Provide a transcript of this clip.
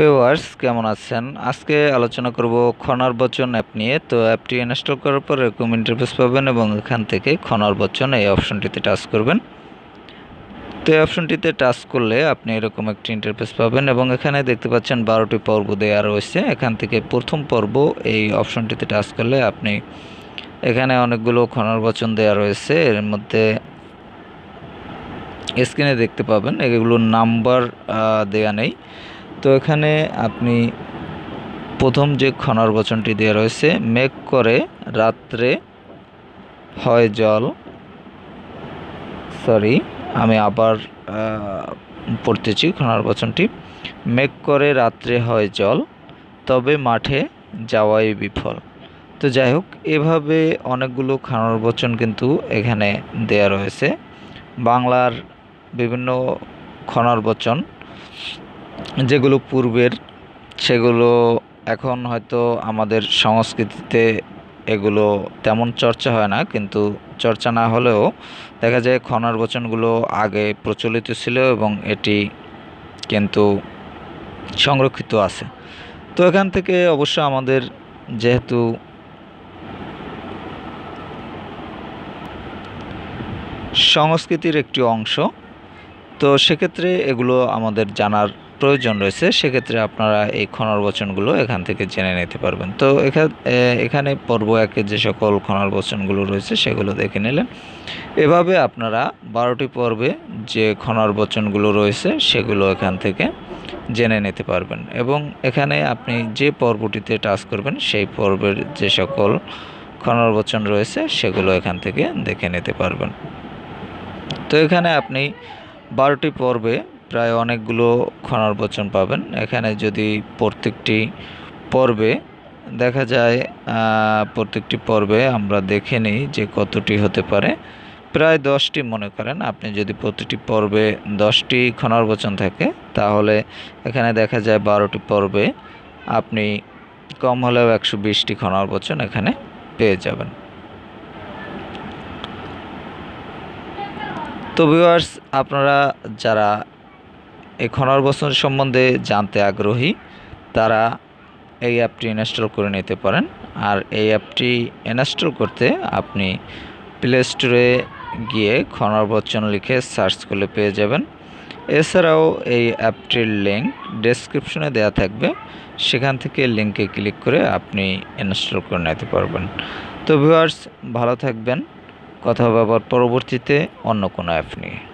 viewers কেমন আছেন আজকে আলোচনা করব খনার বচন অ্যাপ নিয়ে তো অ্যাপটি ইনস্টল করার পর এরকম ইন্টারফেস পাবেন এবং এখান থেকে খনার বচন এই অপশনটিতে টাচ করবেন তো এই অপশনটিতে টাচ করলে আপনি এরকম একটি ইন্টারফেস পাবেন এবং এখানে দেখতে পাচ্ছেন বারোটি পর্ব দেওয়া রয়েছে এখান থেকে প্রথম পর্ব এই অপশনটিতে টাচ করলে আপনি এখানে অনেকগুলো খনার বচন দেওয়া রয়েছে এর মধ্যে স্ক্রিনে দেখতে পাবেন এগুলোর নাম্বার দেয়া নেই তো এখানে আপনি প্রথম যে বচনটি দেওয়া রয়েছে মেঘ করে রাত্রে হয় জল সরি আমি আবার পড়তেছি বচনটি মেঘ করে রাত্রে হয় জল তবে মাঠে যাওয়াই বিফল তো যাই হোক এভাবে অনেকগুলো বচন কিন্তু এখানে দেয়া রয়েছে বাংলার বিভিন্ন বচন যেগুলো পূর্বের সেগুলো এখন হয়তো আমাদের সংস্কৃতিতে এগুলো তেমন চর্চা হয় না কিন্তু চর্চা না হলেও দেখা যায় খনার বচনগুলো আগে প্রচলিত ছিল এবং এটি কিন্তু সংরক্ষিত আছে তো এখান থেকে অবশ্য আমাদের যেহেতু সংস্কৃতির একটি অংশ তো সেক্ষেত্রে এগুলো আমাদের জানার প্রয়োজন রয়েছে সেক্ষেত্রে আপনারা এই বচনগুলো এখান থেকে জেনে নিতে পারবেন তো এখানে পর্ব একে যে সকল বচনগুলো রয়েছে সেগুলো দেখে নিলেন এভাবে আপনারা বারোটি পর্বে যে বচনগুলো রয়েছে সেগুলো এখান থেকে জেনে নিতে পারবেন এবং এখানে আপনি যে পর্বটিতে টাচ করবেন সেই পর্বের যে সকল বচন রয়েছে সেগুলো এখান থেকে দেখে নিতে পারবেন তো এখানে আপনি বারোটি পর্বে প্রায় অনেকগুলো খনার বচন পাবেন এখানে যদি প্রত্যেকটি পর্বে দেখা যায় প্রত্যেকটি পর্বে আমরা দেখে নিই যে কতটি হতে পারে প্রায় দশটি মনে করেন আপনি যদি প্রতিটি পর্বে দশটি বচন থাকে তাহলে এখানে দেখা যায় বারোটি পর্বে আপনি কম হলেও একশো বিশটি বচন এখানে পেয়ে যাবেন তো ভিউয়ার্স আপনারা যারা এই খননবস্তু সম্বন্ধে জানতে আগ্রহী তারা এই অ্যাপটি ইনস্টল করে নিতে পারেন আর এই অ্যাপটি ইনস্টল করতে আপনি প্লে স্টোরে গিয়ে খননবচন লিখে সার্চ করলে পেয়ে যাবেন এছাড়াও এই অ্যাপটির লিঙ্ক ডেসক্রিপশনে দেওয়া থাকবে সেখান থেকে লিঙ্কে ক্লিক করে আপনি ইনস্টল করে নিতে পারবেন তো ভিউয়ার্স ভালো থাকবেন কথা বাবার পরবর্তীতে অন্য কোনো অ্যাপ নিয়ে